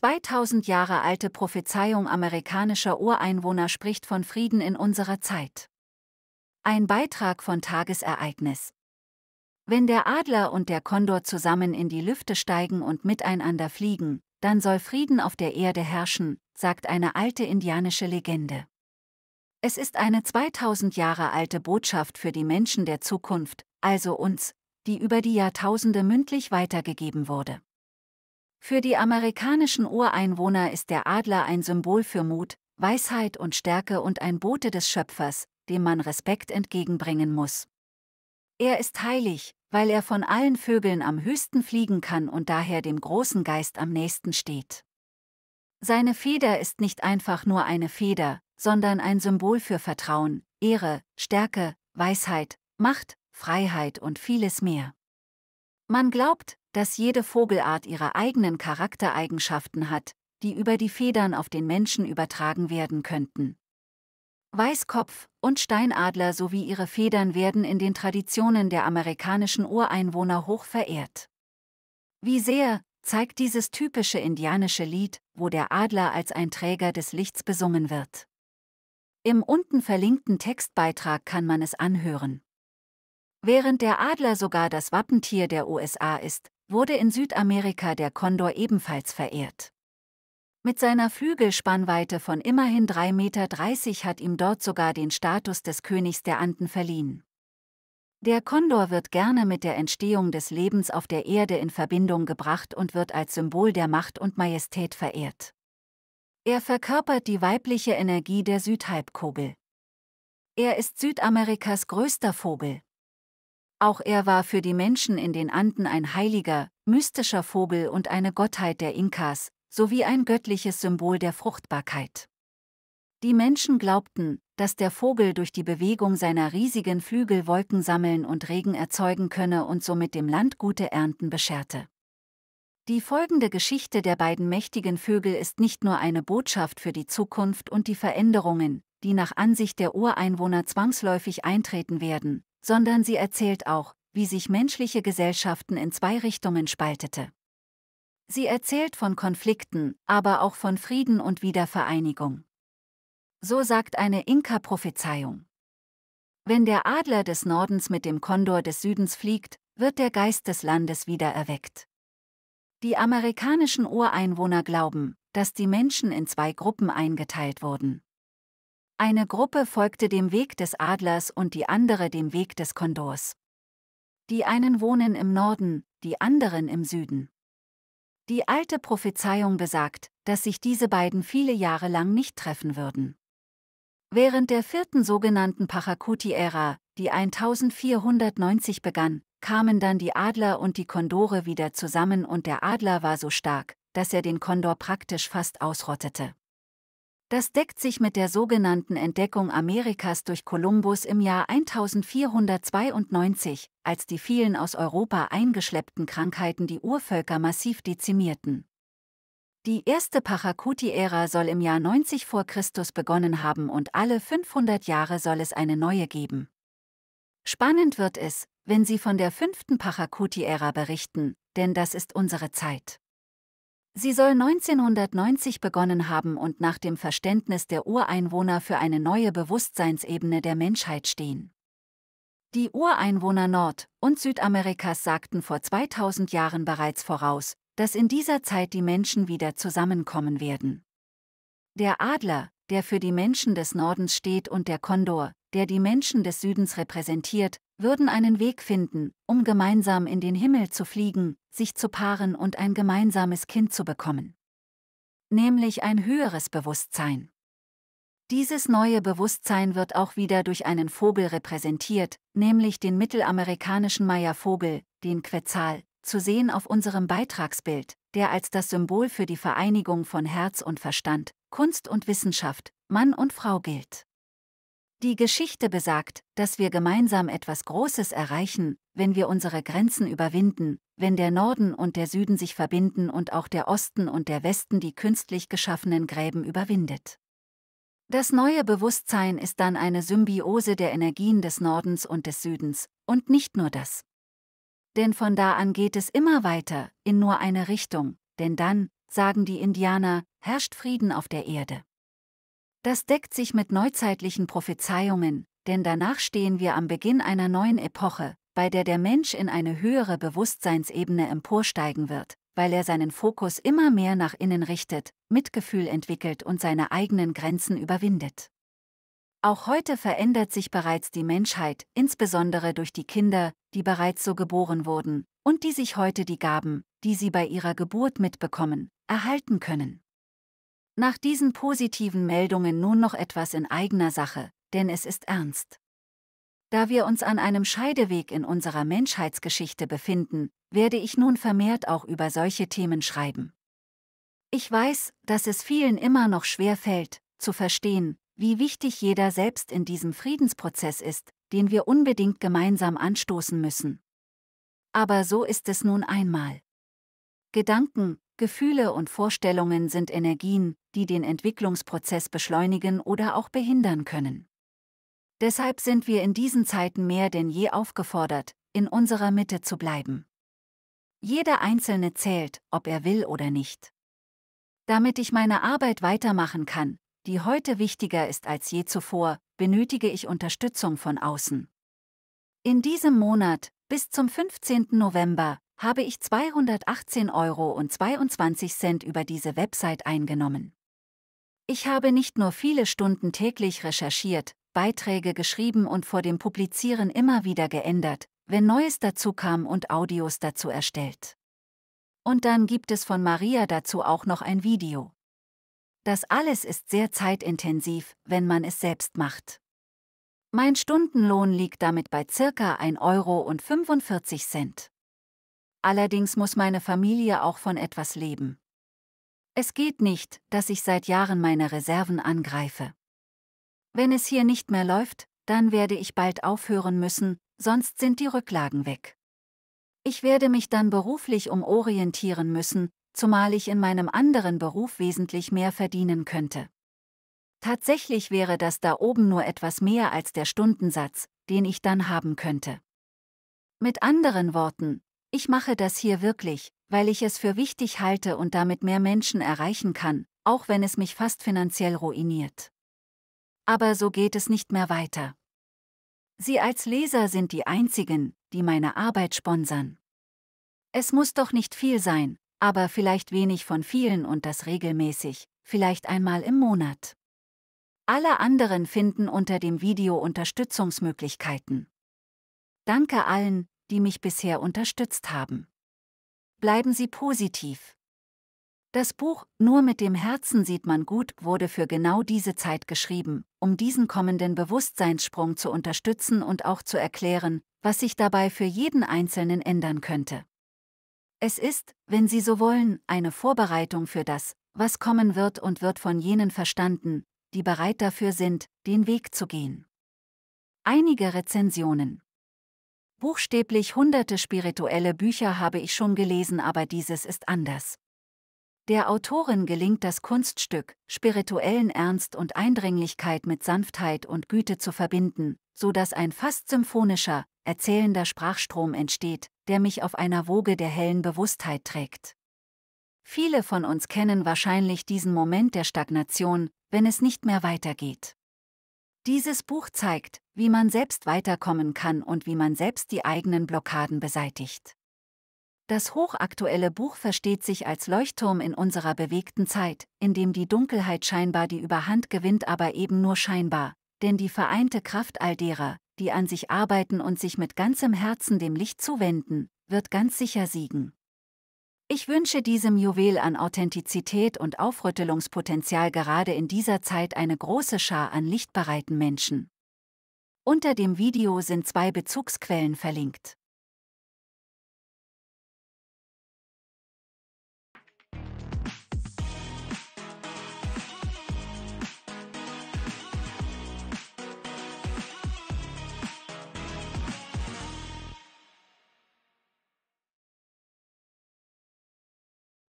2000 Jahre alte Prophezeiung amerikanischer Ureinwohner spricht von Frieden in unserer Zeit. Ein Beitrag von Tagesereignis. Wenn der Adler und der Kondor zusammen in die Lüfte steigen und miteinander fliegen, dann soll Frieden auf der Erde herrschen, sagt eine alte indianische Legende. Es ist eine 2000 Jahre alte Botschaft für die Menschen der Zukunft, also uns, die über die Jahrtausende mündlich weitergegeben wurde. Für die amerikanischen Ureinwohner ist der Adler ein Symbol für Mut, Weisheit und Stärke und ein Bote des Schöpfers, dem man Respekt entgegenbringen muss. Er ist heilig, weil er von allen Vögeln am höchsten fliegen kann und daher dem großen Geist am nächsten steht. Seine Feder ist nicht einfach nur eine Feder, sondern ein Symbol für Vertrauen, Ehre, Stärke, Weisheit, Macht, Freiheit und vieles mehr. Man glaubt, dass jede Vogelart ihre eigenen Charaktereigenschaften hat, die über die Federn auf den Menschen übertragen werden könnten. Weißkopf und Steinadler sowie ihre Federn werden in den Traditionen der amerikanischen Ureinwohner hoch verehrt. Wie sehr zeigt dieses typische indianische Lied, wo der Adler als ein Träger des Lichts besungen wird. Im unten verlinkten Textbeitrag kann man es anhören. Während der Adler sogar das Wappentier der USA ist, wurde in Südamerika der Kondor ebenfalls verehrt. Mit seiner Flügelspannweite von immerhin 3,30 Meter hat ihm dort sogar den Status des Königs der Anden verliehen. Der Kondor wird gerne mit der Entstehung des Lebens auf der Erde in Verbindung gebracht und wird als Symbol der Macht und Majestät verehrt. Er verkörpert die weibliche Energie der Südhalbkugel. Er ist Südamerikas größter Vogel. Auch er war für die Menschen in den Anden ein heiliger, mystischer Vogel und eine Gottheit der Inkas, sowie ein göttliches Symbol der Fruchtbarkeit. Die Menschen glaubten, dass der Vogel durch die Bewegung seiner riesigen Flügel Wolken sammeln und Regen erzeugen könne und somit dem Land gute Ernten bescherte. Die folgende Geschichte der beiden mächtigen Vögel ist nicht nur eine Botschaft für die Zukunft und die Veränderungen, die nach Ansicht der Ureinwohner zwangsläufig eintreten werden, sondern sie erzählt auch, wie sich menschliche Gesellschaften in zwei Richtungen spaltete. Sie erzählt von Konflikten, aber auch von Frieden und Wiedervereinigung. So sagt eine Inka-Prophezeiung. Wenn der Adler des Nordens mit dem Kondor des Südens fliegt, wird der Geist des Landes wieder erweckt. Die amerikanischen Ureinwohner glauben, dass die Menschen in zwei Gruppen eingeteilt wurden. Eine Gruppe folgte dem Weg des Adlers und die andere dem Weg des Kondors. Die einen wohnen im Norden, die anderen im Süden. Die alte Prophezeiung besagt, dass sich diese beiden viele Jahre lang nicht treffen würden. Während der vierten sogenannten Pachakuti-Ära, die 1490 begann, kamen dann die Adler und die Kondore wieder zusammen und der Adler war so stark, dass er den Kondor praktisch fast ausrottete. Das deckt sich mit der sogenannten Entdeckung Amerikas durch Kolumbus im Jahr 1492, als die vielen aus Europa eingeschleppten Krankheiten die Urvölker massiv dezimierten. Die erste Pachakuti-Ära soll im Jahr 90 vor Christus begonnen haben und alle 500 Jahre soll es eine neue geben. Spannend wird es, wenn Sie von der fünften Pachakuti-Ära berichten, denn das ist unsere Zeit. Sie soll 1990 begonnen haben und nach dem Verständnis der Ureinwohner für eine neue Bewusstseinsebene der Menschheit stehen. Die Ureinwohner Nord- und Südamerikas sagten vor 2000 Jahren bereits voraus, dass in dieser Zeit die Menschen wieder zusammenkommen werden. Der Adler, der für die Menschen des Nordens steht und der Kondor, der die Menschen des Südens repräsentiert, würden einen Weg finden, um gemeinsam in den Himmel zu fliegen, sich zu paaren und ein gemeinsames Kind zu bekommen. Nämlich ein höheres Bewusstsein. Dieses neue Bewusstsein wird auch wieder durch einen Vogel repräsentiert, nämlich den mittelamerikanischen Maya-Vogel, den Quetzal, zu sehen auf unserem Beitragsbild, der als das Symbol für die Vereinigung von Herz und Verstand, Kunst und Wissenschaft, Mann und Frau gilt. Die Geschichte besagt, dass wir gemeinsam etwas Großes erreichen, wenn wir unsere Grenzen überwinden, wenn der Norden und der Süden sich verbinden und auch der Osten und der Westen die künstlich geschaffenen Gräben überwindet. Das neue Bewusstsein ist dann eine Symbiose der Energien des Nordens und des Südens, und nicht nur das. Denn von da an geht es immer weiter, in nur eine Richtung, denn dann, sagen die Indianer, herrscht Frieden auf der Erde. Das deckt sich mit neuzeitlichen Prophezeiungen, denn danach stehen wir am Beginn einer neuen Epoche, bei der der Mensch in eine höhere Bewusstseinsebene emporsteigen wird, weil er seinen Fokus immer mehr nach innen richtet, Mitgefühl entwickelt und seine eigenen Grenzen überwindet. Auch heute verändert sich bereits die Menschheit, insbesondere durch die Kinder, die bereits so geboren wurden, und die sich heute die Gaben, die sie bei ihrer Geburt mitbekommen, erhalten können. Nach diesen positiven Meldungen nun noch etwas in eigener Sache, denn es ist ernst. Da wir uns an einem Scheideweg in unserer Menschheitsgeschichte befinden, werde ich nun vermehrt auch über solche Themen schreiben. Ich weiß, dass es vielen immer noch schwer fällt, zu verstehen, wie wichtig jeder selbst in diesem Friedensprozess ist, den wir unbedingt gemeinsam anstoßen müssen. Aber so ist es nun einmal. Gedanken, Gefühle und Vorstellungen sind Energien, die den Entwicklungsprozess beschleunigen oder auch behindern können. Deshalb sind wir in diesen Zeiten mehr denn je aufgefordert, in unserer Mitte zu bleiben. Jeder Einzelne zählt, ob er will oder nicht. Damit ich meine Arbeit weitermachen kann, die heute wichtiger ist als je zuvor, benötige ich Unterstützung von außen. In diesem Monat, bis zum 15. November, habe ich 218,22 Euro über diese Website eingenommen. Ich habe nicht nur viele Stunden täglich recherchiert, Beiträge geschrieben und vor dem Publizieren immer wieder geändert, wenn Neues dazu kam und Audios dazu erstellt. Und dann gibt es von Maria dazu auch noch ein Video. Das alles ist sehr zeitintensiv, wenn man es selbst macht. Mein Stundenlohn liegt damit bei ca. 1,45 Euro allerdings muss meine Familie auch von etwas leben. Es geht nicht, dass ich seit Jahren meine Reserven angreife. Wenn es hier nicht mehr läuft, dann werde ich bald aufhören müssen, sonst sind die Rücklagen weg. Ich werde mich dann beruflich umorientieren müssen, zumal ich in meinem anderen Beruf wesentlich mehr verdienen könnte. Tatsächlich wäre das da oben nur etwas mehr als der Stundensatz, den ich dann haben könnte. Mit anderen Worten, ich mache das hier wirklich, weil ich es für wichtig halte und damit mehr Menschen erreichen kann, auch wenn es mich fast finanziell ruiniert. Aber so geht es nicht mehr weiter. Sie als Leser sind die Einzigen, die meine Arbeit sponsern. Es muss doch nicht viel sein, aber vielleicht wenig von vielen und das regelmäßig, vielleicht einmal im Monat. Alle anderen finden unter dem Video Unterstützungsmöglichkeiten. Danke allen, die mich bisher unterstützt haben. Bleiben Sie positiv. Das Buch Nur mit dem Herzen sieht man gut wurde für genau diese Zeit geschrieben, um diesen kommenden Bewusstseinssprung zu unterstützen und auch zu erklären, was sich dabei für jeden Einzelnen ändern könnte. Es ist, wenn Sie so wollen, eine Vorbereitung für das, was kommen wird und wird von jenen verstanden, die bereit dafür sind, den Weg zu gehen. Einige Rezensionen Buchstäblich hunderte spirituelle Bücher habe ich schon gelesen, aber dieses ist anders. Der Autorin gelingt das Kunststück, spirituellen Ernst und Eindringlichkeit mit Sanftheit und Güte zu verbinden, so dass ein fast symphonischer, erzählender Sprachstrom entsteht, der mich auf einer Woge der hellen Bewusstheit trägt. Viele von uns kennen wahrscheinlich diesen Moment der Stagnation, wenn es nicht mehr weitergeht. Dieses Buch zeigt, wie man selbst weiterkommen kann und wie man selbst die eigenen Blockaden beseitigt. Das hochaktuelle Buch versteht sich als Leuchtturm in unserer bewegten Zeit, in dem die Dunkelheit scheinbar die Überhand gewinnt, aber eben nur scheinbar, denn die vereinte Kraft all derer, die an sich arbeiten und sich mit ganzem Herzen dem Licht zuwenden, wird ganz sicher siegen. Ich wünsche diesem Juwel an Authentizität und Aufrüttelungspotenzial gerade in dieser Zeit eine große Schar an lichtbereiten Menschen. Unter dem Video sind zwei Bezugsquellen verlinkt.